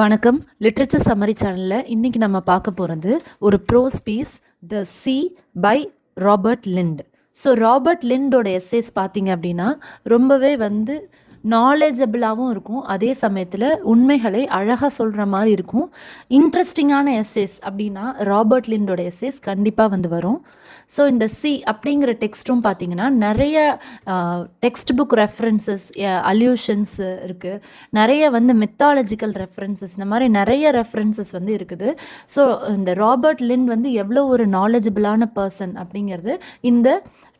வணக்கம் literature summary சேனலில் இன்றைக்கி நம்ம பார்க்க போகிறது ஒரு prose piece the sea by Robert Lynd so Robert லிண்டோட எஸ்ஏஸ் பார்த்தீங்க அப்படின்னா ரொம்பவே வந்து நாலேஜபிளாகவும் இருக்கும் அதே சமயத்தில் உண்மைகளை அழகாக சொல்கிற மாதிரி இருக்கும் இன்ட்ரெஸ்டிங்கான எஸ்ஏஸ் அப்படின்னா ராபர்ட் லிண்டோட எஸ்ஏஸ் கண்டிப்பாக வந்து வரும் ஸோ இந்த சி அப்படிங்கிற டெக்ஸ்ட்டும் பார்த்தீங்கன்னா நிறைய டெக்ஸ்ட் புக் ரெஃபரன்சஸ் அல்யூஷன்ஸ் இருக்குது நிறைய வந்து மெத்தாலஜிக்கல் ரெஃபரன்சஸ் இந்த மாதிரி நிறைய ரெஃபரன்சஸ் வந்து இருக்குது ஸோ இந்த ராபர்ட் லின் வந்து எவ்வளோ ஒரு நாலேஜபிளான பர்சன் அப்படிங்கிறது இந்த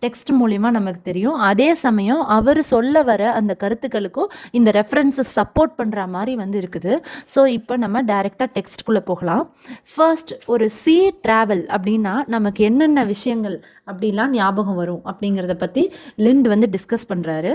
டெக்ஸ்ட் மூலிமா நமக்கு தெரியும் அதே சமயம் அவர் சொல்ல வர அந்த கருத்துக்களுக்கும் இந்த ரெஃபரன்ஸஸ் சப்போர்ட் பண்ணுற மாதிரி வந்து இருக்குது ஸோ இப்போ நம்ம டைரெக்டாக டெக்ஸ்ட்குள்ளே போகலாம் ஃபர்ஸ்ட் ஒரு சி ட்ராவல் அப்படின்னா நமக்கு என்னென்ன விஷயங்கள் அப்படிலாம் ஞாபகம் வரும் அப்படிங்கிறத பற்றி லிண்ட் வந்து டிஸ்கஸ் பண்ணுறாரு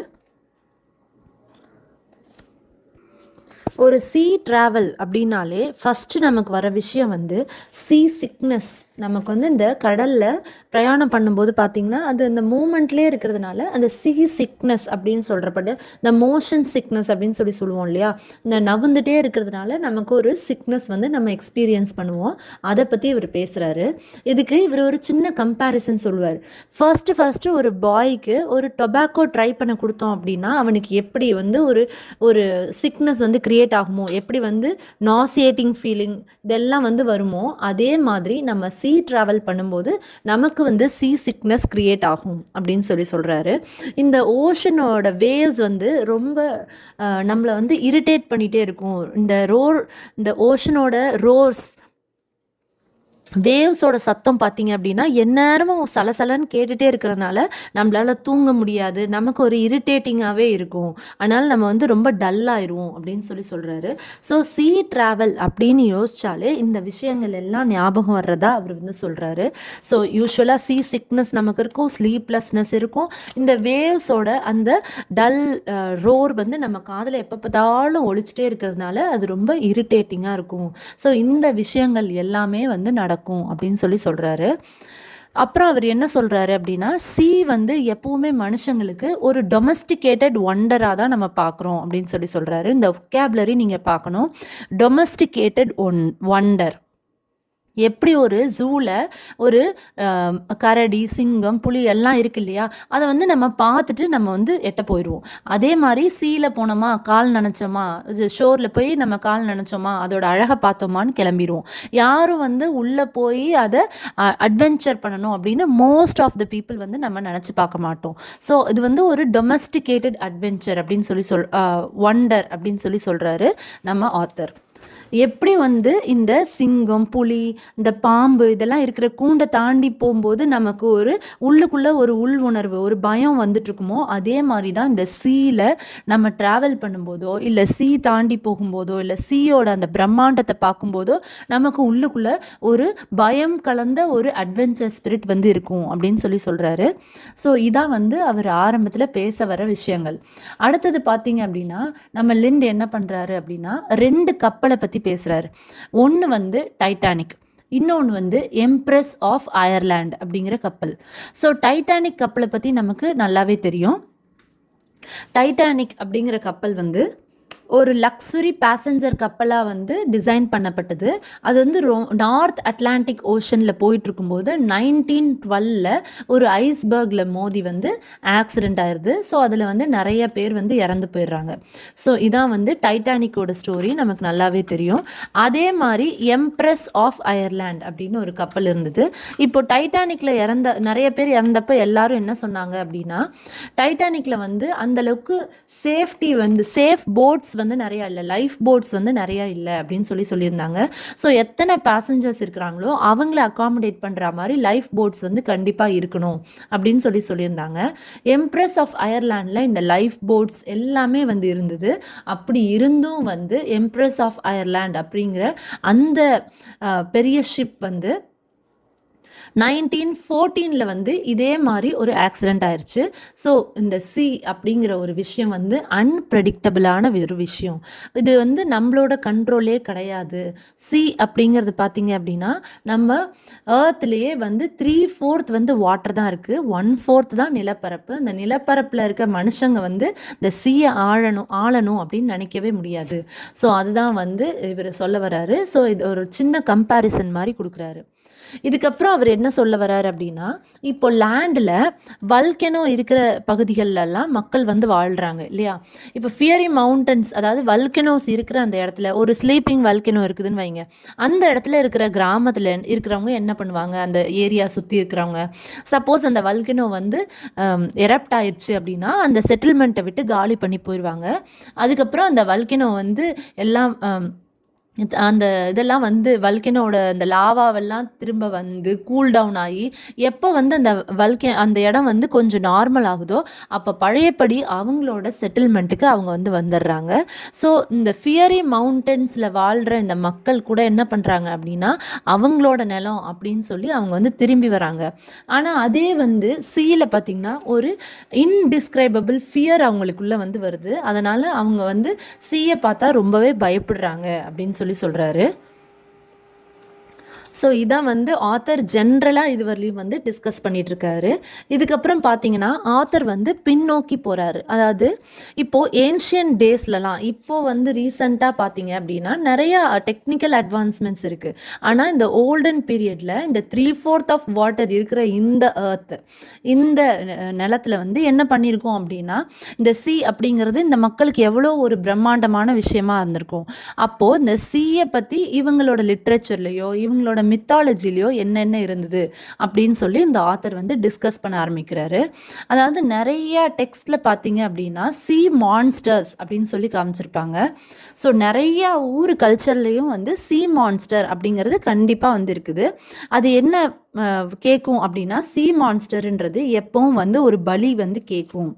ஒரு சி ட்ராவல் அப்படின்னாலே ஃபஸ்ட்டு நமக்கு வர விஷயம் வந்து சி சிக்னஸ் நமக்கு வந்து இந்த கடலில் பிரயாணம் பண்ணும்போது பார்த்திங்கன்னா அது அந்த மூமெண்ட்லேயே இருக்கிறதுனால அந்த சி சிக்னஸ் அப்படின்னு சொல்கிறப்பட்டு இந்த மோஷன் சிக்னஸ் அப்படின்னு சொல்லி சொல்லுவோம் இல்லையா இந்த நவுந்துட்டே இருக்கிறதுனால நமக்கு ஒரு சிக்னஸ் வந்து நம்ம எக்ஸ்பீரியன்ஸ் பண்ணுவோம் அதை பற்றி இவர் பேசுகிறாரு இதுக்கு இவர் ஒரு சின்ன கம்பேரிசன் சொல்லுவார் ஃபர்ஸ்ட்டு ஃபர்ஸ்ட்டு ஒரு பாய்க்கு ஒரு டொபாக்கோ ட்ரை பண்ண கொடுத்தோம் அப்படின்னா அவனுக்கு எப்படி வந்து ஒரு ஒரு சிக்னஸ் வந்து க்ரியேட் ஆகுமோ எப்படி வந்து நாசியேட்டிங் ஃபீலிங் இதெல்லாம் வந்து வருமோ அதே மாதிரி நம்ம சி ட்ராவல் பண்ணும்போது நமக்கு வந்து சி சிக்னஸ் க்ரியேட் ஆகும் அப்படின்னு சொல்லி சொல்கிறாரு இந்த ஓஷனோட வேவ்ஸ் வந்து ரொம்ப நம்மளை வந்து இரிட்டேட் பண்ணிகிட்டே இருக்கும் இந்த ரோர் இந்த ஓஷனோட ரோர்ஸ் வேவ்ஸோட சத்தம் பார்த்தீங்க அப்படின்னா எந்நேரமும் சலசலன்னு கேட்டுகிட்டே இருக்கிறனால நம்மளால் தூங்க முடியாது நமக்கு ஒரு இரிட்டேட்டிங்காகவே இருக்கும் அதனால் நம்ம வந்து ரொம்ப டல்லாயிருவோம் அப்படின்னு சொல்லி சொல்கிறாரு ஸோ சீ ட்ராவல் அப்படின்னு யோசித்தாலே இந்த விஷயங்கள் எல்லாம் ஞாபகம் வர்றதா அவர் வந்து சொல்கிறாரு ஸோ யூஸ்வலாக சீ சிக்னஸ் நமக்கு இருக்கும் ஸ்லீப்லெஸ்னஸ் இருக்கும் இந்த வேவ்ஸோட அந்த டல் ரோர் வந்து நம்ம காதில் எப்போ பார்த்தாலும் ஒழிச்சிட்டே இருக்கிறதுனால அது ரொம்ப இரிட்டேட்டிங்காக இருக்கும் ஸோ இந்த விஷயங்கள் எல்லாமே வந்து நடக்கும் நடக்கும் அப்படின்னு சொல்லி சொல்கிறாரு அப்புறம் அவர் என்ன சொல்கிறாரு அப்படின்னா சி வந்து எப்பவுமே மனுஷங்களுக்கு ஒரு டொமஸ்டிகேட்டட் ஒண்டராக தான் நம்ம பார்க்குறோம் அப்படின்னு சொல்லி சொல்கிறாரு இந்த கேப்லரி நீங்கள் பார்க்கணும் டொமஸ்டிகேட்டட் ஒன் ஒண்டர் எப்படி ஒரு ஜூவில் ஒரு கரடி சிங்கம் புலி எல்லாம் இருக்கு இல்லையா அதை வந்து நம்ம பார்த்துட்டு நம்ம வந்து எட்ட போயிடுவோம் அதே மாதிரி சீல போனோமா கால் நினச்சோமா ஷோரில் போய் நம்ம கால் நினச்சோமா அதோட அழகை பார்த்தோமான்னு கிளம்பிடுவோம் யாரும் வந்து உள்ளே போய் அதை அட்வென்ச்சர் பண்ணணும் அப்படின்னு மோஸ்ட் ஆஃப் த பீப்புள் வந்து நம்ம நினச்சி பார்க்க மாட்டோம் ஸோ இது வந்து ஒரு டொமஸ்டிகேட்டட் அட்வென்ச்சர் அப்படின்னு சொல்லி சொல் ஒண்டர் அப்படின்னு சொல்லி சொல்கிறாரு நம்ம ஆத்தர் எப்படி வந்து இந்த சிங்கம் புலி இந்த பாம்பு இதெல்லாம் இருக்கிற கூண்டை தாண்டி போகும்போது நமக்கு ஒரு உள்ளுக்குள்ளே ஒரு உள் உணர்வு ஒரு பயம் வந்துட்டுருக்குமோ அதே மாதிரி தான் இந்த சீயில் நம்ம ட்ராவல் பண்ணும்போதோ இல்லை சீ தாண்டி போகும்போதோ இல்லை சீயோட அந்த பிரம்மாண்டத்தை பார்க்கும்போதோ நமக்கு உள்ளுக்குள்ளே ஒரு பயம் கலந்த ஒரு அட்வென்ச்சர் ஸ்பிரிட் வந்து இருக்கும் அப்படின்னு சொல்லி சொல்கிறாரு ஸோ இதான் வந்து அவர் ஆரம்பத்தில் பேச வர விஷயங்கள் அடுத்தது பார்த்தீங்க அப்படின்னா நம்ம லிண்ட் என்ன பண்ணுறாரு அப்படின்னா ரெண்டு கப்பலை பற்றி பேசுகிறாரு ஒன்று வந்து டைட்டானிக் இன்னொன்று வந்து எம்ப்ரஸ் ஆஃப் அயர்லாண்ட் அப்படிங்கிற கப்பல் ஸோ டைட்டானிக் கப்பலை பற்றி நமக்கு நல்லாவே தெரியும் டைட்டானிக் அப்படிங்கிற கப்பல் வந்து ஒரு லக்ஸுரி பேசஞ்சர் கப்பலாக வந்து டிசைன் பண்ணப்பட்டது அது வந்து ரோ நார்த் அட்லாண்டிக் ஓஷனில் போயிட்டுருக்கும்போது நைன்டீன் டுவெல்லில் ஒரு ஐஸ்பர்கில் மோதி வந்து ஆக்சிடெண்ட் ஆயிடுது ஸோ அதில் வந்து நிறைய பேர் வந்து இறந்து போயிடுறாங்க ஸோ இதான் வந்து டைட்டானிக்கோட ஸ்டோரி நமக்கு நல்லாவே தெரியும் அதே மாதிரி எம்ப்ரஸ் ஆஃப் அயர்லேண்ட் அப்படின்னு ஒரு கப்பல் இருந்தது இப்போ டைட்டானிக்கில் இறந்த நிறைய பேர் இறந்தப்போ எல்லாரும் என்ன சொன்னாங்க அப்படின்னா டைட்டானிக்கில் வந்து அந்தளவுக்கு சேஃப்டி வந்து சேஃப் போட்ஸ் வந்து வந்து நிறையா இல்லை லைஃப் போட்ஸ் வந்து நிறையா இல்லை அப்படின்னு சொல்லி சொல்லியிருந்தாங்க ஸோ எத்தனை பேசஞ்சர்ஸ் இருக்கிறாங்களோ அவங்கள அக்காமடேட் பண்ணுற மாதிரி லைஃப் போட்ஸ் வந்து கண்டிப்பாக இருக்கணும் அப்படின்னு சொல்லி சொல்லியிருந்தாங்க எம்ப்ரஸ் ஆஃப் அயர்லாண்டில் இந்த லைஃப் போட்ஸ் எல்லாமே வந்து இருந்தது அப்படி இருந்தும் வந்து எம்ப்ரஸ் ஆஃப் அயர்லாண்ட் அப்படிங்கிற அந்த பெரிய ஷிப் வந்து நைன்டீன் ஃபோர்டீனில் வந்து இதே மாதிரி ஒரு ஆக்சிடெண்ட் ஆயிடுச்சு ஸோ இந்த சி அப்படிங்கிற ஒரு விஷயம் வந்து அன்பிரடிக்டபிளான ஒரு விஷயம் இது வந்து நம்மளோட கண்ட்ரோலே கிடையாது சி அப்படிங்கிறது பார்த்தீங்க அப்படின்னா நம்ம ஏர்த்லேயே வந்து த்ரீ ஃபோர்த் வந்து வாட்டர் தான் இருக்குது ஒன் ஃபோர்த் தான் நிலப்பரப்பு இந்த நிலப்பரப்பில் இருக்க மனுஷங்க வந்து இந்த சீயை ஆழணும் ஆளணும் அப்படின்னு நினைக்கவே முடியாது ஸோ அதுதான் வந்து இவர் சொல்ல வர்றாரு ஸோ இது ஒரு சின்ன கம்பேரிசன் மாதிரி கொடுக்குறாரு இதுக்கப்புறம் அவர் என்ன சொல்ல வர்றார் அப்படின்னா இப்போ லேண்டில் வல்கெனோ இருக்கிற பகுதிகளெல்லாம் மக்கள் வந்து வாழ்கிறாங்க இல்லையா இப்போ ஃபியரி மவுண்டன்ஸ் அதாவது வல்கெனோஸ் இருக்கிற அந்த இடத்துல ஒரு ஸ்லீப்பிங் வல்கெனோ இருக்குதுன்னு வைங்க அந்த இடத்துல இருக்கிற கிராமத்தில் இருக்கிறவங்க என்ன பண்ணுவாங்க அந்த ஏரியா சுற்றி இருக்கிறவங்க சப்போஸ் அந்த வல்கெனோ வந்து எரப்ட் ஆயிடுச்சு அப்படின்னா அந்த செட்டில்மெண்ட்டை விட்டு காலி பண்ணி போயிடுவாங்க அதுக்கப்புறம் அந்த வல்கெனோ வந்து எல்லாம் அந்த இதெல்லாம் வந்து வல்கனோட அந்த லாவாவெல்லாம் திரும்ப வந்து கூல் டவுன் ஆகி எப்போ வந்து அந்த வல்கன் அந்த இடம் வந்து கொஞ்சம் நார்மல் ஆகுதோ அப்போ பழையபடி அவங்களோட செட்டில்மெண்ட்டுக்கு அவங்க வந்து வந்துடுறாங்க ஸோ இந்த ஃபியரி மவுண்டன்ஸில் வாழ்கிற இந்த மக்கள் கூட என்ன பண்ணுறாங்க அப்படின்னா அவங்களோட நிலம் அப்படின்னு சொல்லி அவங்க வந்து திரும்பி வராங்க ஆனால் அதே வந்து சீல பார்த்திங்கன்னா ஒரு இன்டிஸ்கிரைபபிள் ஃபியர் அவங்களுக்குள்ளே வந்து வருது அதனால் அவங்க வந்து சீயை பார்த்தா ரொம்பவே பயப்படுறாங்க அப்படின்னு சொல்லி சொல்லி சொல்கிறாரு ஸோ இதான் வந்து ஆத்தர் ஜென்ரலாக இதுவரையிலும் வந்து டிஸ்கஸ் பண்ணிகிட்ருக்காரு இதுக்கப்புறம் பார்த்தீங்கன்னா ஆத்தர் வந்து பின்னோக்கி போகிறாரு அதாவது இப்போது ஏன்ஷியன் டேஸ்லலாம் இப்போது வந்து ரீசண்டாக பார்த்தீங்க அப்படின்னா நிறையா டெக்னிக்கல் அட்வான்ஸ்மெண்ட்ஸ் இருக்குது ஆனால் இந்த ஓல்டன் பீரியடில் இந்த த்ரீ ஃபோர்த் ஆஃப் வாட்டர் இருக்கிற இந்த ஏர்த் இந்த நிலத்தில் வந்து என்ன பண்ணியிருக்கோம் அப்படின்னா இந்த சி அப்படிங்கிறது இந்த மக்களுக்கு எவ்வளோ ஒரு பிரம்மாண்டமான விஷயமா இருந்திருக்கும் அப்போது இந்த சீயை பற்றி இவங்களோட லிட்ரேச்சர்லேயோ இவங்களோட அவங்களோட மித்தாலஜிலையோ என்னென்ன இருந்தது அப்படின்னு சொல்லி இந்த ஆத்தர் வந்து டிஸ்கஸ் பண்ண ஆரம்பிக்கிறாரு அதாவது நிறைய டெக்ஸ்ட்டில் பார்த்தீங்க அப்படின்னா சி மான்ஸ்டர்ஸ் அப்படின்னு சொல்லி காமிச்சிருப்பாங்க ஸோ நிறையா ஊர் கல்ச்சர்லேயும் வந்து சி மான்ஸ்டர் அப்படிங்கிறது கண்டிப்பாக வந்து இருக்குது அது என்ன கேட்கும் அப்படின்னா சி மான்ஸ்டர்ன்றது எப்பவும் வந்து ஒரு பலி வந்து கேட்கும்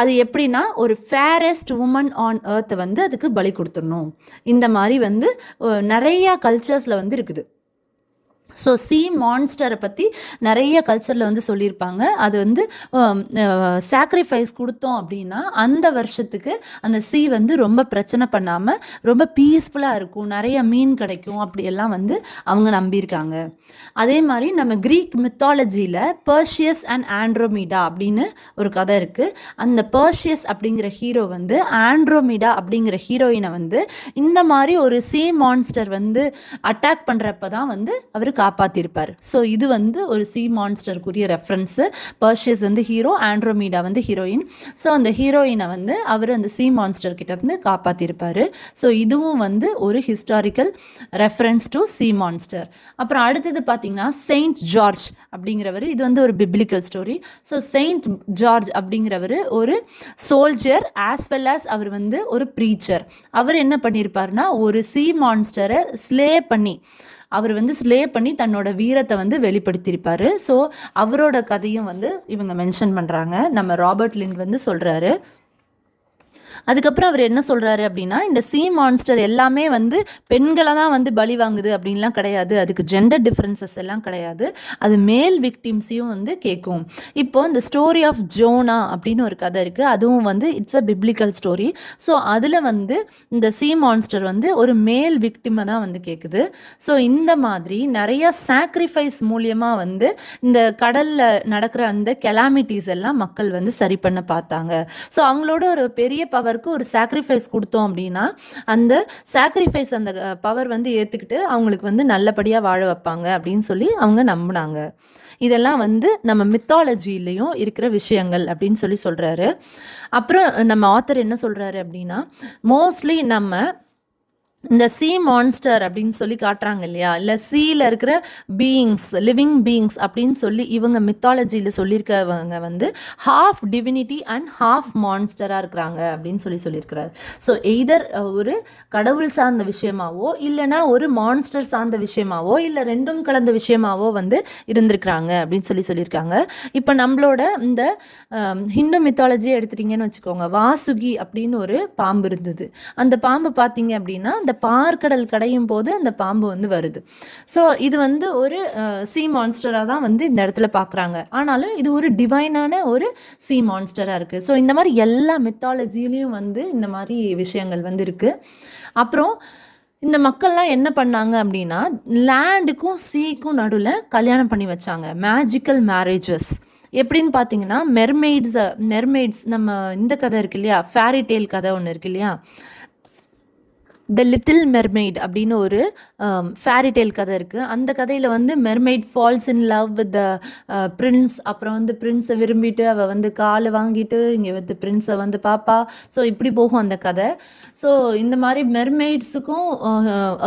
அது எப்படின்னா ஒரு ஃபேரஸ்ட் உமன் ஆன் ஏர்த்தை வந்து அதுக்கு பலி கொடுத்துடணும் இந்த மாதிரி வந்து நிறையா கல்ச்சர்ஸில் வந்து இருக்குது ஸோ சி மான்ஸ்டரை பற்றி நிறைய கல்ச்சரில் வந்து சொல்லியிருப்பாங்க அது வந்து சாக்ரிஃபைஸ் um, uh, கொடுத்தோம் அப்படின்னா அந்த வருஷத்துக்கு அந்த சீ வந்து ரொம்ப பிரச்சனை பண்ணாமல் ரொம்ப பீஸ்ஃபுல்லாக இருக்கும் நிறைய மீன் கிடைக்கும் அப்படியெல்லாம் வந்து அவங்க நம்பியிருக்காங்க அதே மாதிரி நம்ம க்ரீக் மித்தாலஜியில் பர்ஷியஸ் அண்ட் ஆண்ட்ரோமீடா அப்படின்னு ஒரு கதை இருக்குது அந்த பர்ஷியஸ் அப்படிங்கிற ஹீரோ வந்து ஆண்ட்ரோமீடா அப்படிங்கிற ஹீரோயினை வந்து இந்த மாதிரி ஒரு சி மான்ஸ்டர் வந்து அட்டாக் பண்ணுறப்ப தான் வந்து அவருக்கு காப்பாற்றிருப்பார் ஸோ இது வந்து ஒரு சி மான்ஸ்டருக்குரிய ரெஃபரன்ஸு பர்ஷியஸ் வந்து ஹீரோ ஆண்ட்ரோமீடா வந்து ஹீரோயின் ஸோ அந்த ஹீரோயினை வந்து அவர் அந்த சி மான்ஸ்டர் கிட்டேருந்து காப்பாற்றிருப்பார் ஸோ இதுவும் வந்து ஒரு historical reference to sea monster அப்புறம் அடுத்தது பார்த்திங்கன்னா செயின்ட் ஜார்ஜ் அப்படிங்கிறவர் இது வந்து ஒரு biblical story so saint George அப்படிங்கிறவர் ஒரு சோல்ஜர் ஆஸ் வெல் ஆஸ் அவர் வந்து ஒரு ப்ரீச்சர் அவர் என்ன பண்ணியிருப்பாருன்னா ஒரு சி மான்ஸ்டரை ஸ்லே பண்ணி அவர் வந்து ஸ்லே பண்ணி தன்னோட வீரத்தை வந்து வெளிப்படுத்தியிருப்பார் ஸோ அவரோட கதையும் வந்து இவங்க மென்ஷன் பண்ணுறாங்க நம்ம ராபர்ட் லிண்ட் வந்து சொல்கிறாரு அதுக்கப்புறம் அவர் என்ன சொல்கிறாரு அப்படின்னா இந்த சி மான்ஸ்டர் எல்லாமே வந்து பெண்களை தான் வந்து பலி வாங்குது அப்படின்லாம் கிடையாது அதுக்கு ஜெண்டர் டிஃப்ரென்சஸ் எல்லாம் கிடையாது அது மேல் விக்டிம்ஸையும் வந்து கேட்கும் இப்போது இந்த ஸ்டோரி ஆஃப் ஜோனா அப்படின்னு ஒரு கதை இருக்குது அதுவும் வந்து it's a biblical story so அதில் வந்து இந்த சீ மான்ஸ்டர் வந்து ஒரு மேல் விக்டிமை தான் வந்து கேட்குது ஸோ இந்த மாதிரி நிறைய சாக்ரிஃபைஸ் மூலியமாக வந்து இந்த கடலில் நடக்கிற அந்த கெலாமிட்டிஸ் எல்லாம் மக்கள் வந்து சரி பண்ண பார்த்தாங்க ஸோ அவங்களோட ஒரு பெரிய பவர் பவருக்கு ஒரு சாக்ரிஃபைஸ் கொடுத்தோம் அப்படின்னா அந்த சாக்ரிஃபைஸ் அந்த பவர் வந்து ஏற்றுக்கிட்டு அவங்களுக்கு வந்து நல்லபடியாக வாழ வைப்பாங்க அப்படின்னு சொல்லி அவங்க நம்பினாங்க இதெல்லாம் வந்து நம்ம மித்தாலஜிலையும் இருக்கிற விஷயங்கள் அப்படின்னு சொல்லி சொல்கிறாரு அப்புறம் நம்ம ஆத்தர் என்ன சொல்கிறாரு அப்படின்னா மோஸ்ட்லி நம்ம இந்த சி மான்ஸ்டர் அப்படின்னு சொல்லி காட்டுறாங்க இல்லையா இல்லை சீல இருக்கிற பீயிங்ஸ் லிவிங் பீயிங்ஸ் அப்படின்னு சொல்லி இவங்க மித்தாலஜியில் சொல்லியிருக்கவங்க வந்து ஹாஃப் டிவினிட்டி அண்ட் ஹாஃப் மான்ஸ்டராக இருக்கிறாங்க அப்படின்னு சொல்லி சொல்லியிருக்கிறார் ஸோ எய்தர் ஒரு கடவுள் சார்ந்த விஷயமாவோ இல்லைனா ஒரு மான்ஸ்டர் சார்ந்த விஷயமாவோ இல்லை ரெண்டும் கலந்த விஷயமாவோ வந்து இருந்திருக்கிறாங்க அப்படின்னு சொல்லி சொல்லியிருக்காங்க இப்போ நம்மளோட இந்த ஹிந்து மித்தாலஜியை எடுத்துட்டீங்கன்னு வச்சுக்கோங்க வாசுகி அப்படின்னு ஒரு பாம்பு இருந்தது அந்த பாம்பு பார்த்தீங்க அப்படின்னா அந்த பார்க்கடல் கடையும் போது அந்த பாம்பு வந்து வருது ஸோ இது வந்து ஒரு சி மான்ஸ்டராக தான் வந்து இந்த இடத்துல பார்க்குறாங்க ஆனாலும் இது ஒரு டிவைனான ஒரு சீ மான்ஸ்டராக இருக்குது ஸோ இந்த மாதிரி எல்லா மித்தாலஜிலையும் வந்து இந்த மாதிரி விஷயங்கள் வந்து இருக்குது அப்புறம் இந்த மக்கள்லாம் என்ன பண்ணாங்க அப்படின்னா லேண்டுக்கும் சீக்கும் நடுவில் கல்யாணம் பண்ணி வச்சாங்க மேஜிக்கல் மேரேஜஸ் எப்படின்னு பார்த்தீங்கன்னா மெர்மெய்ட்ஸை மெர்மெய்ட்ஸ் நம்ம இந்த கதை இருக்கு இல்லையா ஃபேரிடெயில் கதை ஒன்று இருக்கு இல்லையா த லிட்டில் மெர்மெய்ட் அப்படின்னு ஒரு ஃபேரிடெயில் um, கதை இருக்குது அந்த கதையில் வந்து mermaid falls in love with the prince அப்புறம் வந்து பிரின்ஸை விரும்பிட்டு அவள் வந்து காலை வாங்கிட்டு இங்கே வந்து பிரின்ஸை வந்து பாப்பா ஸோ இப்படி போகும் அந்த கதை ஸோ இந்த மாதிரி மெர்மெய்ட்ஸுக்கும்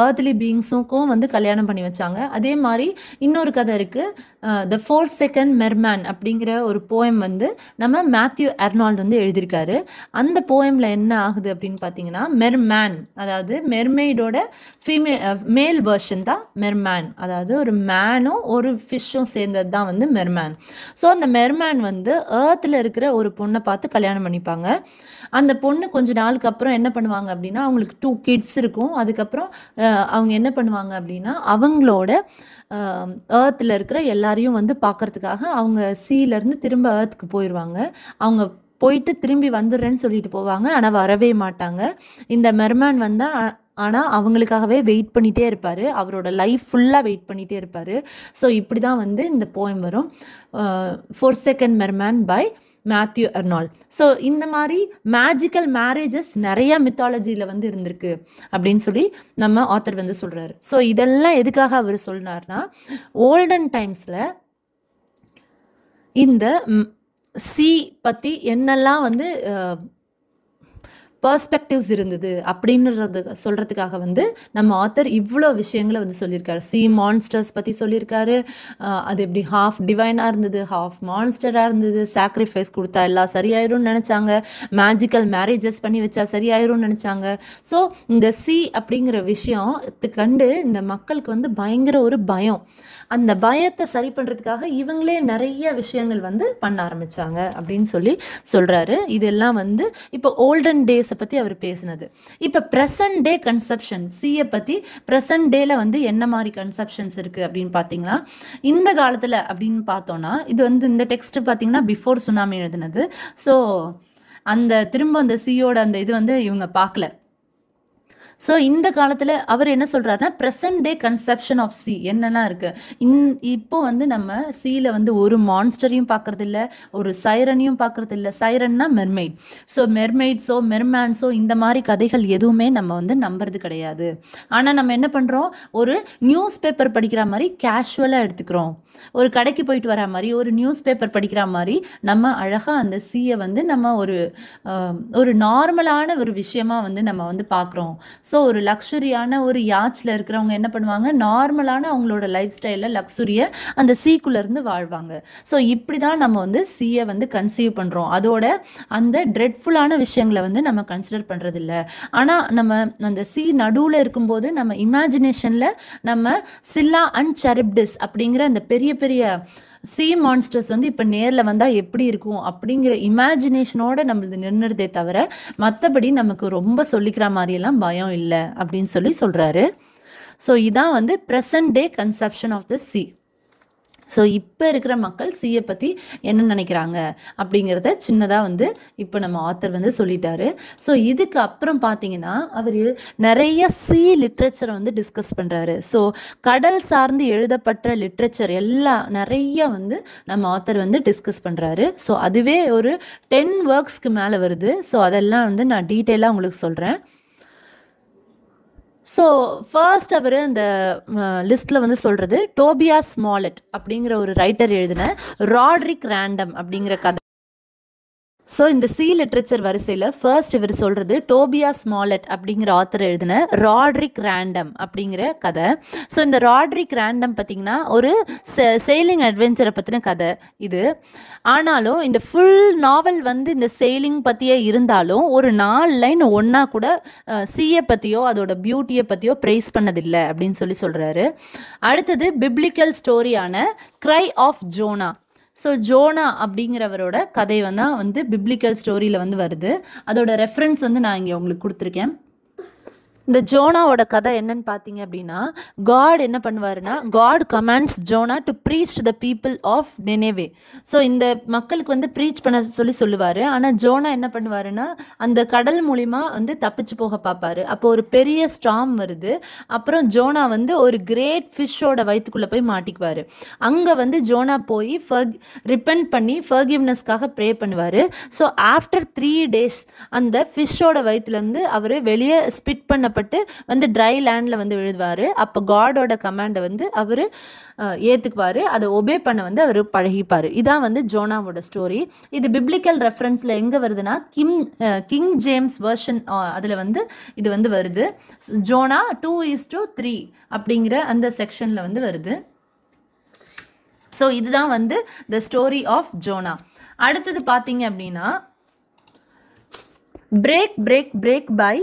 ஏர்த்லி பீயிங்ஸுக்கும் வந்து கல்யாணம் பண்ணி வச்சாங்க அதே மாதிரி இன்னொரு கதை இருக்குது த ஃபோர் செகண்ட் மெர்மேன் அப்படிங்கிற ஒரு போயம் வந்து நம்ம மேத்யூ அர்னால்டு வந்து எழுதியிருக்காரு அந்த போயமில் என்ன ஆகுது அப்படின்னு பார்த்தீங்கன்னா மெர்மேன் அதாவது அதாவது மெர்மெய்டோட ஃபீமே மேல் வேர்ஷன் தான் மெர்மேன் அதாவது ஒரு மேனும் ஒரு ஃபிஷ்ஷும் சேர்ந்தது தான் வந்து மெர்மேன் ஸோ அந்த மெர்மேன் வந்து ஏர்த்தில் இருக்கிற ஒரு பொண்ணை பார்த்து கல்யாணம் பண்ணிப்பாங்க அந்த பொண்ணு கொஞ்ச நாளுக்கு அப்புறம் என்ன பண்ணுவாங்க அப்படின்னா அவங்களுக்கு டூ கிட்ஸ் இருக்கும் அதுக்கப்புறம் அவங்க என்ன பண்ணுவாங்க அப்படின்னா அவங்களோட ஏர்த்தில் இருக்கிற எல்லாரையும் வந்து பார்க்குறதுக்காக அவங்க சீலேருந்து திரும்ப ஏர்த்துக்கு போயிடுவாங்க அவங்க போயிட்டு திரும்பி வந்துடுறேன்னு சொல்லிட்டு போவாங்க ஆனால் வரவே மாட்டாங்க இந்த மெர்மேன் வந்தால் ஆனால் அவங்களுக்காகவே வெயிட் பண்ணிகிட்டே இருப்பார் அவரோட லைஃப் ஃபுல்லாக வெயிட் பண்ணிகிட்டே இருப்பார் ஸோ இப்படி தான் வந்து இந்த போயம் வரும் forsaken merman by Matthew Arnold so இந்த மாதிரி மேஜிக்கல் மேரேஜஸ் நிறையா மித்தாலஜியில் வந்து இருந்திருக்கு அப்படின்னு சொல்லி நம்ம ஆத்தர் வந்து சொல்கிறாரு ஸோ இதெல்லாம் எதுக்காக அவர் சொன்னார்னா ஓல்டன் டைம்ஸில் இந்த சி பற்றி என்னெல்லாம் வந்து பர்ஸ்பெக்டிவ்ஸ் இருந்தது அப்படின்றது சொல்கிறதுக்காக வந்து நம்ம ஆத்தர் இவ்வளோ விஷயங்களை வந்து சொல்லியிருக்காரு சி மான்ஸ்டர்ஸ் பற்றி சொல்லியிருக்காரு அது எப்படி ஹாஃப் டிவைனாக இருந்தது ஹாஃப் மான்ஸ்டராக இருந்தது சாக்ரிஃபைஸ் கொடுத்தா எல்லாம் சரியாயிரும்னு நினச்சாங்க மேஜிக்கல் மேரேஜஸ் பண்ணி வச்சா சரியாயிரும்னு நினச்சாங்க ஸோ இந்த சி அப்படிங்கிற விஷயத்து கண்டு இந்த மக்களுக்கு வந்து பயங்கர ஒரு பயம் அந்த பயத்தை சரி பண்ணுறதுக்காக இவங்களே நிறைய விஷயங்கள் வந்து பண்ண ஆரம்பித்தாங்க அப்படின்னு சொல்லி சொல்கிறாரு இதெல்லாம் வந்து இப்போ ஓல்டன் டேஸை பற்றி அவர் பேசினது இப்போ ப்ரெசன்ட் டே கன்செப்ஷன் சியை பற்றி ப்ரெசன்ட் டேயில் வந்து என்ன மாதிரி கன்செப்ஷன்ஸ் இருக்குது அப்படின்னு பார்த்தீங்கன்னா இந்த காலத்தில் அப்படின்னு பார்த்தோன்னா இது வந்து இந்த டெக்ஸ்ட்டு பார்த்தீங்கன்னா பிஃபோர் சுனாமி எழுதினது ஸோ அந்த திரும்ப அந்த சியோட அந்த இது வந்து இவங்க பார்க்கல ஸோ இந்த காலத்தில் அவர் என்ன சொல்கிறாருன்னா present day conception of sea என்னெல்லாம் இருக்குது இன் இப்போ வந்து நம்ம சீயில் வந்து ஒரு மான்ஸ்டரையும் பார்க்குறதில்ல ஒரு சைரனையும் இல்லை சைரன்னா மெர்மெய்ட் ஸோ மெர்மெய்ட்ஸோ மெர்மேன்ஸோ இந்த மாதிரி கதைகள் எதுவுமே நம்ம வந்து நம்புறது கிடையாது ஆனால் நம்ம என்ன பண்ணுறோம் ஒரு நியூஸ் பேப்பர் படிக்கிற மாதிரி கேஷுவலாக எடுத்துக்கிறோம் ஒரு கடைக்கு போயிட்டு வர மாதிரி ஒரு நியூஸ் பேப்பர் படிக்கிற மாதிரி நம்ம அழகாக அந்த சீயை வந்து நம்ம ஒரு ஒரு நார்மலான ஒரு விஷயமா வந்து நம்ம வந்து பார்க்குறோம் ஸோ ஒரு லக்ஸுரியான ஒரு யாச்சில் இருக்கிறவங்க என்ன பண்ணுவாங்க நார்மலான அவங்களோட லைஃப் ஸ்டைலில் லக்ஸுரியை அந்த சீக்குள்ளேருந்து வாழ்வாங்க ஸோ இப்படி தான் நம்ம வந்து சீயை வந்து கன்சீவ் பண்ணுறோம் அதோட அந்த ட்ரெட்ஃபுல்லான விஷயங்களை வந்து நம்ம கன்சிடர் பண்ணுறதில்ல ஆனால் நம்ம அந்த சி நடுவில் இருக்கும்போது நம்ம இமேஜினேஷனில் நம்ம சில்லா அண்ட் செரிப்டிஸ் அப்படிங்கிற அந்த பெரிய பெரிய சி மான்ஸ்டர்ஸ் வந்து இப்போ நேரில் வந்தால் எப்படி இருக்கும் அப்படிங்கிற இமேஜினேஷனோட நம்மளது நின்றுதே தவிர மற்றபடி நமக்கு ரொம்ப சொல்லிக்கிற மாதிரியெல்லாம் பயம் இல்லை இல்லை அப்படின்னு சொல்லி சொல்கிறாரு ஸோ இதான் வந்து present day conception of the sea so இப்போ இருக்கிற மக்கள் சியை பற்றி என்ன நினைக்கிறாங்க அப்படிங்கிறத சின்னதாக வந்து இப்போ நம்ம ஆத்தர் வந்து சொல்லிட்டாரு ஸோ இதுக்கு அப்புறம் பார்த்தீங்கன்னா அவர் நிறைய சி லிட்ரேச்சரை வந்து டிஸ்கஸ் பண்ணுறாரு ஸோ கடல் சார்ந்து எழுதப்பட்ட லிட்ரேச்சர் எல்லாம் நிறைய வந்து நம்ம ஆத்தர் வந்து டிஸ்கஸ் பண்ணுறாரு ஸோ அதுவே ஒரு டென் ஒர்க்ஸ்க்கு மேலே வருது ஸோ அதெல்லாம் வந்து நான் டீட்டெயிலாக உங்களுக்கு சொல்கிறேன் ஸோ ஃபர்ஸ்ட் அவர் அந்த லிஸ்ட்டில் வந்து சொல்கிறது டோபியா ஸ்மாலட் அப்படிங்கிற ஒரு ரைட்டர் எழுதின ராட்ரிக் ரேண்டம் அப்படிங்கிற கதை ஸோ இந்த சி லிட்ரேச்சர் வரிசையில் ஃபர்ஸ்ட் இவர் சொல்கிறது டோபியா ஸ்மாலட் அப்படிங்கிற ஆத்தர் எழுதின ராட்ரிக் ரேண்டம் அப்படிங்கிற கதை ஸோ இந்த ராட்ரிக் ரேண்டம் பார்த்திங்கன்னா ஒரு சேலிங் அட்வென்ச்சரை பற்றின கதை இது ஆனாலும் இந்த ஃபுல் நாவல் வந்து இந்த சேலிங் பற்றியே இருந்தாலும் ஒரு நாலு லைன் ஒன்றா கூட சீயை பற்றியோ அதோட பியூட்டியை பற்றியோ ப்ரைஸ் பண்ணதில்லை அப்படின்னு சொல்லி சொல்கிறாரு அடுத்தது பிப்ளிக்கல் ஸ்டோரியான cry of Jonah so Jonah அப்படிங்கிறவரோட கதை வந்து பிப்ளிக்கல் ஸ்டோரியில் வந்து வருது அதோட ரெஃபரன்ஸ் வந்து நான் இங்கே உங்களுக்கு கொடுத்துருக்கேன் இந்த ஜோனாவோட கதை என்னன்னு பார்த்தீங்க அப்படின்னா காட் என்ன பண்ணுவாருன்னா God commands Jonah to preach the people of Nineveh so இந்த மக்களுக்கு வந்து ப்ரீச் பண்ண சொல்லி சொல்லுவார் ஆனால் ஜோனா என்ன பண்ணுவாருன்னா அந்த கடல் மூலிமா வந்து தப்பிச்சு போக பார்ப்பாரு அப்போ ஒரு பெரிய ஸ்டாம் வருது அப்புறம் ஜோனா வந்து ஒரு கிரேட் ஃபிஷ்ஷோட வயிற்றுக்குள்ளே போய் மாட்டிக்குவார் அங்கே வந்து ஜோனா போய் ஃபர்க் ரிப்பன் பண்ணி ஃபர்கிவ்னஸ்க்காக ப்ரே பண்ணுவார் ஸோ ஆஃப்டர் த்ரீ டேஸ் அந்த ஃபிஷ்ஷோட வயிற்றுலேருந்து அவர் வெளியே ஸ்பிட் பண்ண புறப்பட்டு வந்து ட்ரை லேண்டில் வந்து விழுதுவார் அப்போ காடோட கமாண்டை வந்து அவர் ஏற்றுக்குவார் அதை ஒபே பண்ண வந்து அவர் பழகிப்பார் இதான் வந்து ஜோனாவோட ஸ்டோரி இது பிப்ளிக்கல் ரெஃபரன்ஸில் எங்கே வருதுன்னா கிம் கிங் ஜேம்ஸ் வெர்ஷன் அதில் வந்து இது வந்து வருது Jonah two is two three அப்படிங்கிற அந்த செக்ஷனில் வந்து வருது ஸோ இதுதான் வந்து த ஸ்டோரி ஆஃப் ஜோனா அடுத்தது பார்த்தீங்க அப்படின்னா break break break by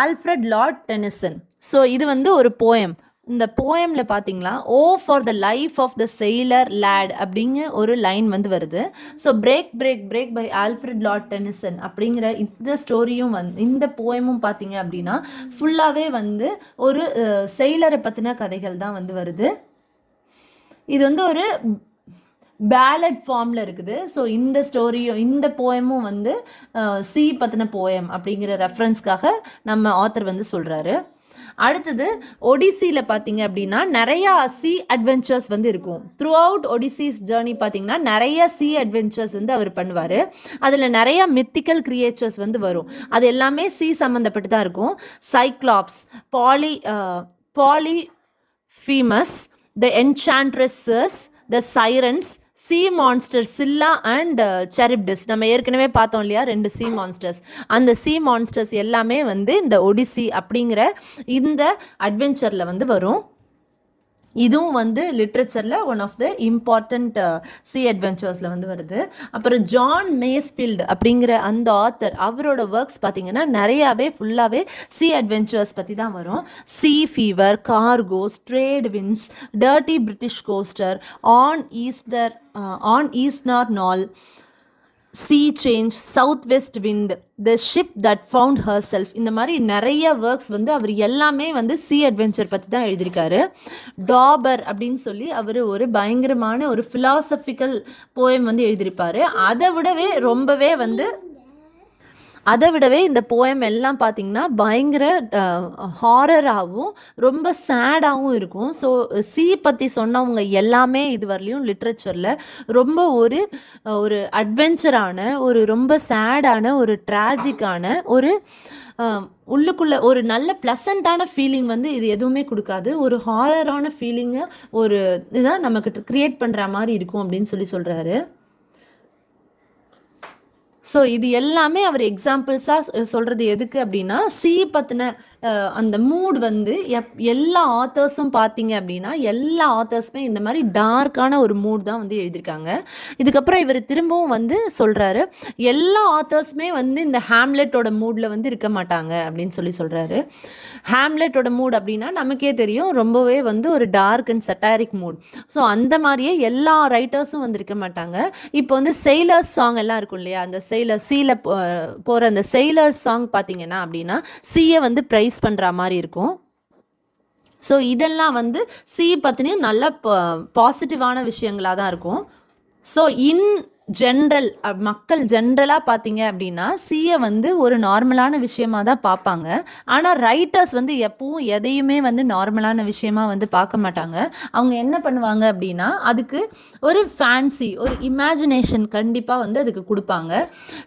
Alfred Lord Tennyson so இது வந்து ஒரு போயம் இந்த போயமில் பார்த்தீங்களா O for the life of the sailor lad அப்படிங்க ஒரு லைன் வந்து வருது so break break break by Alfred Lord Tennyson அப்படிங்கிற இந்த ஸ்டோரியும் வந்து இந்த போயமும் பார்த்தீங்க அப்படின்னா ஃபுல்லாகவே வந்து ஒரு செய்லரை பற்றின கதைகள் தான் வந்து வருது இது வந்து ஒரு பேலட் ஃபார்மில் இருக்குது ஸோ இந்த ஸ்டோரியும் இந்த போயமும் வந்து சி பற்றின போயம் அப்படிங்கிற ரெஃபரன்ஸ்க்காக நம்ம ஆத்தர் வந்து சொல்கிறாரு அடுத்தது ஒடிசியில் பார்த்தீங்க அப்படின்னா நிறையா சி அட்வென்ச்சர்ஸ் வந்து இருக்கும் த்ரூ அவுட் ஒடிசிஸ் ஜேர்னி பார்த்தீங்கன்னா நிறைய சி அட்வென்ச்சர்ஸ் வந்து அவர் பண்ணுவார் அதில் நிறையா மித்திக்கல் கிரியேச்சர்ஸ் வந்து வரும் அது எல்லாமே சி சம்மந்தப்பட்டு தான் இருக்கும் Cyclops poly Polyphemus the enchantresses the sirens sea monster Scylla and Charybdis நம்ம ஏற்கனவே பார்த்தோம் இல்லையா ரெண்டு சீ மான்ஸ்டர்ஸ் அந்த சீ மான்ஸ்டர்ஸ் எல்லாமே வந்து இந்த ஒடிசி அப்படிங்கிற இந்த அட்வென்ச்சரில் வந்து வரும் இதுவும் வந்து லிட்ரேச்சரில் one of the important sea அட்வென்ச்சர்ஸில் வந்து வருது அப்புறம் ஜான் மேஸ்ஃபீல்டு அப்படிங்கிற அந்த ஆத்தர் அவரோட ஒர்க்ஸ் பார்த்திங்கன்னா நிறையாவே ஃபுல்லாகவே சி அட்வென்ச்சர்ஸ் பற்றி தான் வரும் sea fever cargoes trade winds dirty British coaster on Easter on Eastnor Knoll sea change south west wind the ship that found herself இந்த மாதிரி நிறைய ஒர்க்ஸ் வந்து அவர் எல்லாமே வந்து சி அட்வென்ச்சர் பற்றி தான் எழுதியிருக்காரு டாபர் அப்படின்னு சொல்லி அவர் ஒரு பயங்கரமான ஒரு ஃபிலாசபிக்கல் போயம் வந்து எழுதியிருப்பார் அதை விடவே ரொம்பவே வந்து அதை விடவே இந்த போயம் எல்லாம் பார்த்திங்கன்னா பயங்கர ஹாரராகவும் ரொம்ப சேடாகவும் இருக்கும் ஸோ சி பற்றி சொன்னவங்க எல்லாமே இது வரலையும் லிட்ரேச்சரில் ரொம்ப ஒரு ஒரு அட்வென்ச்சரான ஒரு ரொம்ப சேடான ஒரு ட்ராஜிக்கான ஒரு உள்ளுக்குள்ளே ஒரு நல்ல ப்ளசண்ட்டான ஃபீலிங் வந்து இது எதுவுமே கொடுக்காது ஒரு ஹாரரான ஃபீலிங்கை ஒரு இதாக நமக்கு க்ரியேட் பண்ணுற மாதிரி இருக்கும் அப்படின்னு சொல்லி சொல்கிறாரு ஸோ இது எல்லாமே அவர் எக்ஸாம்பிள்ஸாக சொல்கிறது எதுக்கு அப்படின்னா சி பற்றின அந்த மூட் வந்து எப் எல்லா ஆத்தர்ஸும் பார்த்தீங்க அப்படின்னா எல்லா ஆத்தர்ஸுமே இந்த மாதிரி டார்க்கான ஒரு மூட் தான் வந்து எழுதியிருக்காங்க இதுக்கப்புறம் இவர் திரும்பவும் வந்து சொல்கிறாரு எல்லா ஆத்தர்ஸுமே வந்து இந்த ஹேம்லெட்டோட மூடில் வந்து இருக்க மாட்டாங்க அப்படின்னு சொல்லி சொல்கிறாரு ஹேம்லெட்டோட மூட் அப்படின்னா நமக்கே தெரியும் ரொம்பவே வந்து ஒரு dark and satiric mood so அந்த மாதிரியே எல்லா ரைட்டர்ஸும் வந்து இருக்க மாட்டாங்க இப்போ வந்து செயலர்ஸ் சாங் எல்லாம் இருக்கும் இல்லையா அந்த செயல் சேல சீல போகிற அந்த செயலர்ஸ் சாங் பார்த்தீங்கன்னா அப்படின்னா சீயை வந்து ப்ரைஸ் பண்ணுற மாதிரி இருக்கும் ஸோ இதெல்லாம் வந்து சி பற்றினியும் நல்ல பாசிட்டிவான விஷயங்களாக தான் இருக்கும் ஸோ இன் ஜென்ரல் மக்கள் ஜென்ரலாக பார்த்தீங்க அப்படின்னா சிஏ வந்து ஒரு நார்மலான விஷயமாக தான் பார்ப்பாங்க ஆனால் ரைட்டர்ஸ் வந்து எப்பவும் எதையுமே வந்து நார்மலான விஷயமாக வந்து பார்க்க மாட்டாங்க அவங்க என்ன பண்ணுவாங்க அப்படின்னா அதுக்கு ஒரு ஃபேன்சி ஒரு இமேஜினேஷன் கண்டிப்பாக வந்து அதுக்கு கொடுப்பாங்க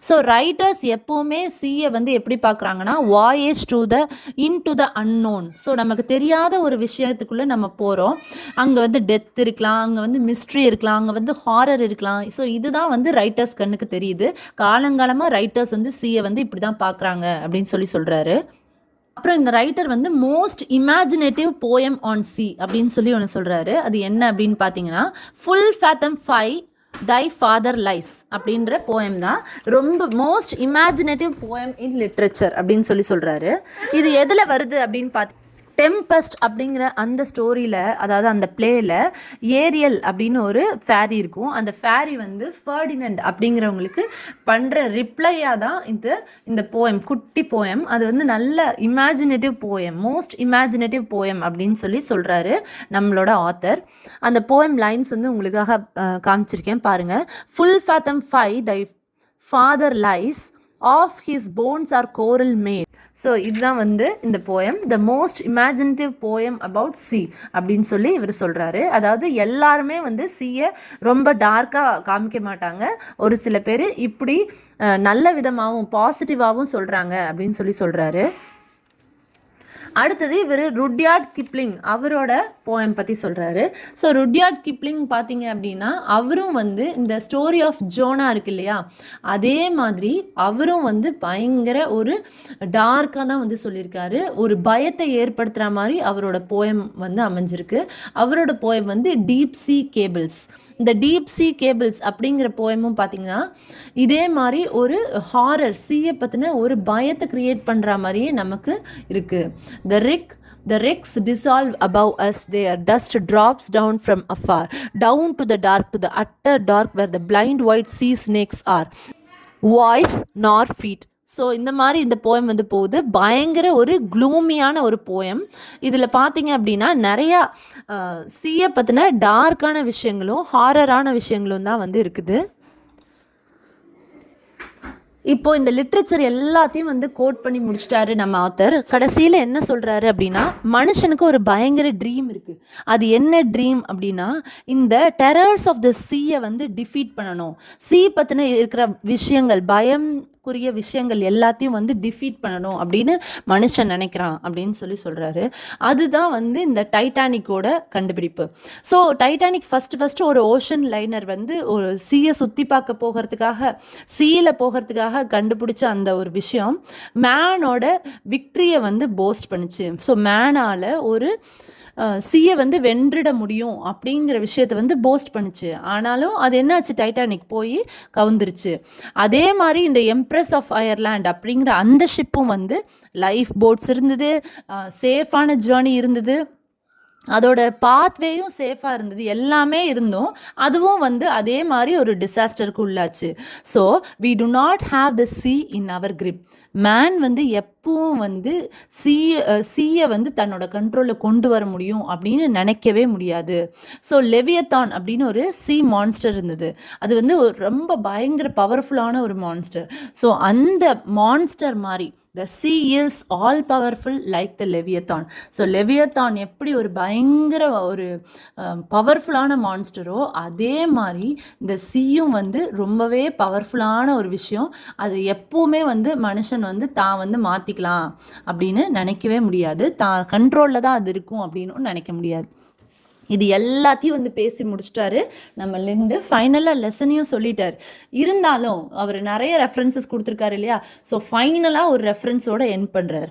ஸோ ரைட்டர்ஸ் எப்போவுமே சிஏ வந்து எப்படி பார்க்குறாங்கன்னா voyages to the into the unknown so நமக்கு தெரியாத ஒரு விஷயத்துக்குள்ளே நம்ம போகிறோம் அங்கே வந்து டெத் இருக்கலாம் அங்கே வந்து மிஸ்ட்ரி இருக்கலாம் அங்கே வந்து ஹாரர் இருக்கலாம் ஸோ இதுதான் தான் வந்து ரைட்டர்ஸ் கண்ணுக்கு தெரியுது காலங்காலமாக ரைட்டர்ஸ் வந்து சியை வந்து இப்படி தான் பார்க்குறாங்க அப்படின்னு சொல்லி சொல்கிறாரு அப்புறம் இந்த ரைட்டர் வந்து most imaginative poem on sea அப்படின்னு சொல்லி ஒன்று சொல்கிறாரு அது என்ன அப்படின்னு பார்த்தீங்கன்னா full fathom five thy father lies அப்படின்ற போயம் தான் ரொம்ப most imaginative poem in literature அப்படின்னு சொல்லி சொல்கிறாரு இது எதில் வருது அப்படின்னு பார்த்து டெம்பஸ்ட் அப்படிங்கிற அந்த ஸ்டோரியில் அதாவது அந்த பிளேயில் ஏரியல் அப்படின்னு ஒரு ஃபேரி இருக்கும் அந்த ஃபேரி வந்து ஃபர்டினண்ட் அப்படிங்கிறவங்களுக்கு பண்ணுற ரிப்ளையாக தான் இந்த இந்த போயம் குட்டி போயம் அது வந்து நல்ல imaginative poem most imaginative poem அப்படின்னு சொல்லி சொல்கிறாரு நம்மளோட ஆத்தர் அந்த போயம் லைன்ஸ் வந்து உங்களுக்காக காமிச்சிருக்கேன் பாருங்கள் full fathom five thy father lies of his bones are coral made so இதுதான் வந்து இந்த poem the most imaginative poem about sea அப்படின்னு சொல்லி இவர் சொல்கிறாரு அதாவது எல்லாருமே வந்து சீயை ரொம்ப டார்க்காக காமிக்க மாட்டாங்க ஒரு சில பேர் இப்படி நல்ல விதமாகவும் பாசிட்டிவாகவும் சொல்கிறாங்க அப்படின்னு சொல்லி சொல்கிறாரு அடுத்தது இவர் ருட்யார்ட் கிப்ளிங் அவரோட போயம் பற்றி சொல்கிறாரு ஸோ ருட்யார்ட் கிப்ளிங் பார்த்தீங்க அப்படின்னா அவரும் வந்து இந்த ஸ்டோரி ஆஃப் ஜோனா இருக்கு இல்லையா அதே மாதிரி அவரும் வந்து பயங்கர ஒரு டார்க்காக தான் வந்து சொல்லியிருக்காரு ஒரு பயத்தை ஏற்படுத்துகிற மாதிரி அவரோட போயம் வந்து அமைஞ்சிருக்கு அவரோட போயம் வந்து டீப் சி கேபிள்ஸ் இந்த டீப் சி கேபிள்ஸ் அப்படிங்கிற போயமும் பார்த்தீங்கன்னா இதே மாதிரி ஒரு ஹாரர் சீயை பற்றின ஒரு பயத்தை க்ரியேட் பண்ணுற மாதிரியே நமக்கு இருக்குது The rick the wrecks dissolve above us there. Dust drops down from afar, down to the dark, to the utter dark where the blind white sea snakes are. Voice nor feet. So இந்த மாதிரி இந்த poem வந்து போகுது பயங்கர ஒரு க்ளூமியான ஒரு poem இதில் பார்த்தீங்க அப்படின்னா நிறையா சீயை பற்றின டார்க்கான விஷயங்களும் ஹாரரான விஷயங்களும் தான் வந்து இருக்குது இப்போ இந்த லிட்ரேச்சர் எல்லாத்தையும் வந்து கோட் பண்ணி முடிச்சிட்டாரு நம்ம ஆத்தர் கடைசியில் என்ன சொல்கிறாரு அப்படின்னா மனுஷனுக்கு ஒரு பயங்கர ட்ரீம் இருக்குது அது என்ன ட்ரீம் அப்படின்னா இந்த டெரர்ஸ் ஆஃப் த சீயை வந்து டிஃபீட் பண்ணணும் சீ பற்றின இருக்கிற விஷயங்கள் பயம் குரிய விஷயங்கள் எல்லாத்தையும் வந்து டிஃபீட் பண்ணணும் அப்படின்னு மனுஷன் நினைக்கிறான் அப்படின்னு சொல்லி சொல்கிறாரு அதுதான் வந்து இந்த டைட்டானிக்கோட கண்டுபிடிப்பு ஸோ டைட்டானிக் ஃபஸ்ட்டு ஃபஸ்ட்டு ஒரு ஓஷன் லைனர் வந்து ஒரு சீயை சுற்றி பார்க்க போகிறதுக்காக சீயில் போகிறதுக்காக அழகாக கண்டுபிடிச்ச அந்த ஒரு விஷயம் மேனோட விக்ட்ரியை வந்து போஸ்ட் பண்ணுச்சு ஸோ மேனால் ஒரு சியை வந்து வென்றிட முடியும் அப்படிங்கிற விஷயத்த வந்து போஸ்ட் பண்ணுச்சு ஆனாலும் அது என்னாச்சு டைட்டானிக் போய் கவுந்துருச்சு அதே மாதிரி இந்த எம்ப்ரஸ் ஆஃப் அயர்லாண்ட் அப்படிங்கிற அந்த ஷிப்பும் வந்து லைஃப் போட்ஸ் இருந்தது சேஃபான ஜேர்னி இருந்தது அதோட பாத்வேயும் சேஃபாக இருந்தது எல்லாமே இருந்தும் அதுவும் வந்து அதே மாதிரி ஒரு டிசாஸ்டருக்கு உள்ளாச்சு so we do not have the sea in our grip man வந்து எப்பவும் வந்து சீய சீயை வந்து தன்னோட கண்ட்ரோலில் கொண்டு வர முடியும் அப்படின்னு நினைக்கவே முடியாது ஸோ லெவியத்தான் அப்படின்னு ஒரு சி மான்ஸ்டர் இருந்தது அது வந்து ரொம்ப பயங்கர பவர்ஃபுல்லான ஒரு மான்ஸ்டர் ஸோ அந்த மான்ஸ்டர் மாதிரி the sea is all powerful like the leviathan so leviathan எப்படி ஒரு பயங்கர ஒரு பவர்ஃபுல்லான um, மான்ஸ்டரோ அதே மாதிரி இந்த சியும் வந்து ரொம்பவே பவர்ஃபுல்லான ஒரு விஷயம் அது எப்போவுமே வந்து மனுஷன் வந்து தான் வந்து மாற்றிக்கலாம் அப்படின்னு நினைக்கவே முடியாது தான் கண்ட்ரோலில் தான் அது இருக்கும் அப்படின்னு நினைக்க முடியாது இது எல்லாத்தையும் வந்து பேசி முடிச்சிட்டாரு நம்ம லிண்டு ஃபைனலாக லெசனையும் சொல்லிட்டார் இருந்தாலும் அவர் நிறைய ரெஃபரன்சஸ் கொடுத்துருக்காரு இல்லையா ஸோ ஃபைனலாக ஒரு ரெஃபரன்ஸோட என் பண்ணுறார்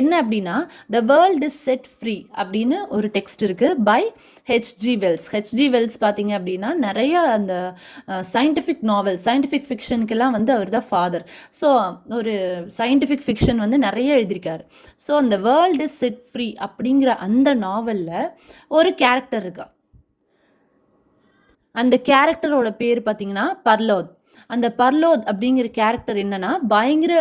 என்ன அப்படின்னா the world is set free அப்படின்னு ஒரு டெக்ஸ்ட் இருக்குது by H G Wells H G Wells பார்த்தீங்க அப்படின்னா நிறைய அந்த சயின்டிஃபிக் நாவல் சயின்டிஃபிக் ஃபிக்ஷனுக்கெல்லாம் வந்து அவர் தான் ஃபாதர் ஸோ ஒரு சயின்டிஃபிக் ஃபிக்ஷன் வந்து நிறைய எழுதியிருக்காரு ஸோ அந்த வேர்ல்ட் இஸ் செட் ஃப்ரீ அப்படிங்கிற அந்த நாவலில் ஒரு கேரக்டர் கேரக்டர் இருக்கா அந்த கேரக்டரோட பேர் பார்த்தீங்கன்னா பர்லோத் அந்த பர்லோத் அப்படிங்கிற கேரக்டர் என்னன்னா பயங்கர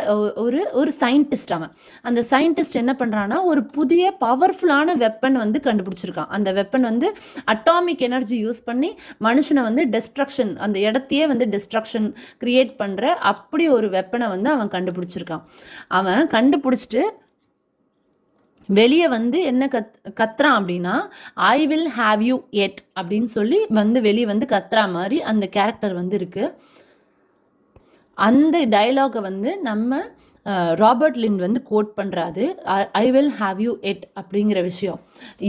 ஒரு ஒரு சயின்டிஸ்ட் அவன் அந்த சயின்டிஸ்ட் என்ன பண்ணுறான்னா ஒரு புதிய பவர்ஃபுல்லான வெப்பன் வந்து கண்டுபிடிச்சிருக்கான் அந்த வெப்பன் வந்து அட்டாமிக் எனர்ஜி யூஸ் பண்ணி மனுஷனை வந்து டெஸ்ட்ரக்ஷன் அந்த இடத்தையே வந்து டெஸ்ட்ரக்ஷன் கிரியேட் பண்ணுற அப்படி ஒரு வெப்பனை வந்து அவன் கண்டுபிடிச்சிருக்கான் அவன் கண்டுபிடிச்சிட்டு வெளியே வந்து என்ன கத் கத்துறான் அப்படின்னா I will have you yet அப்படின்னு சொல்லி வந்து வெளியே வந்து கத்துறா மாதிரி அந்த கேரக்டர் வந்து இருக்குது அந்த டைலாகை வந்து நம்ம ராபர்ட் லின் வந்து கோட் பண்ணுறாரு I will have you yet அப்படிங்கிற விஷயம்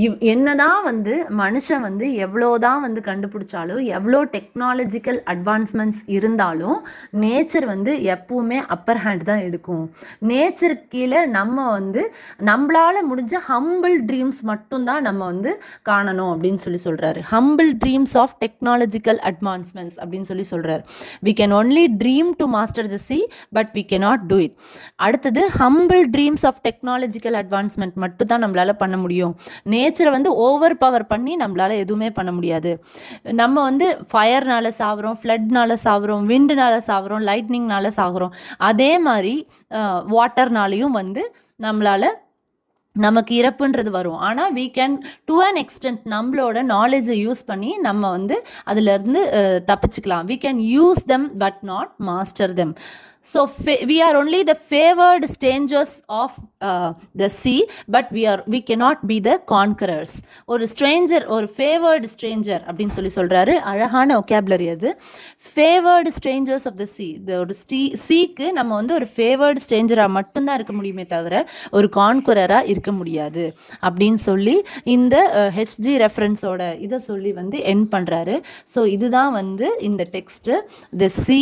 இவ் என்ன தான் வந்து மனுஷன் வந்து எவ்வளோ தான் வந்து கண்டுபிடிச்சாலும் எவ்வளோ டெக்னாலஜிக்கல் அட்வான்ஸ்மெண்ட்ஸ் இருந்தாலும் நேச்சர் வந்து எப்பவுமே அப்பர் ஹேண்ட் தான் எடுக்கும் நேச்சர் கீழே நம்ம வந்து நம்மளால் முடிஞ்ச ஹம்பிள் ட்ரீம்ஸ் மட்டும்தான் நம்ம வந்து காணணும் அப்படின்னு சொல்லி சொல்கிறாரு humble dreams of technological advancements அப்படின்னு சொல்லி சொல்கிறார் we can only dream to master the sea but we cannot do it அடுத்தது humble dreams of technological advancement மட்டும் தான் நம்மளால் பண்ண முடியும் நேச்சரை வந்து ஓவர் பவர் பண்ணி நம்மளால் எதுவுமே பண்ண முடியாது நம்ம வந்து ஃபயர்னால் சாகுறோம் ஃப்ளட்னால சாகுறோம் விண்டுனால சாகுறோம் லைட்னிங்னால சாகுறோம் அதே மாதிரி வாட்டர்னாலையும் வந்து நம்மளால் நமக்கு இறப்புன்றது வரும் ஆனால் we can to an extent நம்மளோட நாலேஜை யூஸ் பண்ணி நம்ம வந்து அதிலிருந்து தப்பிச்சுக்கலாம் we can use them but not master them So we are only the favored strangers of the sea but we are we cannot be the conquerors ஒரு stranger ஒரு favoured stranger அப்படின்னு சொல்லி சொல்கிறாரு அழகான ஒகேப்லரி அது favoured strangers of the sea இந்த ஒரு ஸ்டீ சீக்கு நம்ம வந்து ஒரு ஃபேவர்டு ஸ்ட்ரேஞ்சராக மட்டும்தான் இருக்க முடியுமே தவிர ஒரு கான்குரராக இருக்க முடியாது அப்படின்னு சொல்லி இந்த ஹெச்ஜி uh, ரெஃபரன்ஸோட இதை சொல்லி வந்து என் பண்ணுறாரு ஸோ இதுதான் வந்து இந்த text the sea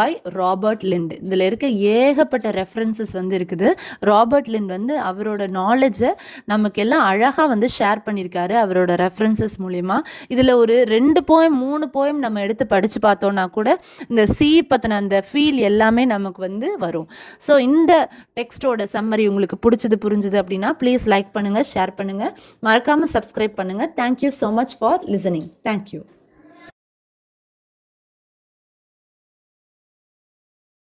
by Robert Lynd இதில் இருக்க ஏகப்பட்ட ரெஃபரன்சஸ் வந்து இருக்குது ராபர்ட் லிண்ட் வந்து அவரோட நாலேஜை நமக்கு எல்லாம் அழகாக வந்து ஷேர் பண்ணியிருக்காரு அவரோட ரெஃபரன்சஸ் மூலிமா இதில் ஒரு ரெண்டு போயம் மூணு போயம் நம்ம எடுத்து படித்து பார்த்தோன்னா கூட இந்த சி பற்றின அந்த ஃபீல் எல்லாமே நமக்கு வந்து வரும் ஸோ இந்த டெக்ஸ்டோட சம்மரி உங்களுக்கு பிடிச்சது புரிஞ்சுது அப்படின்னா ப்ளீஸ் லைக் பண்ணுங்கள் ஷேர் பண்ணுங்கள் மறக்காமல் சப்ஸ்கிரைப் பண்ணுங்கள் thank you so much for listening thank you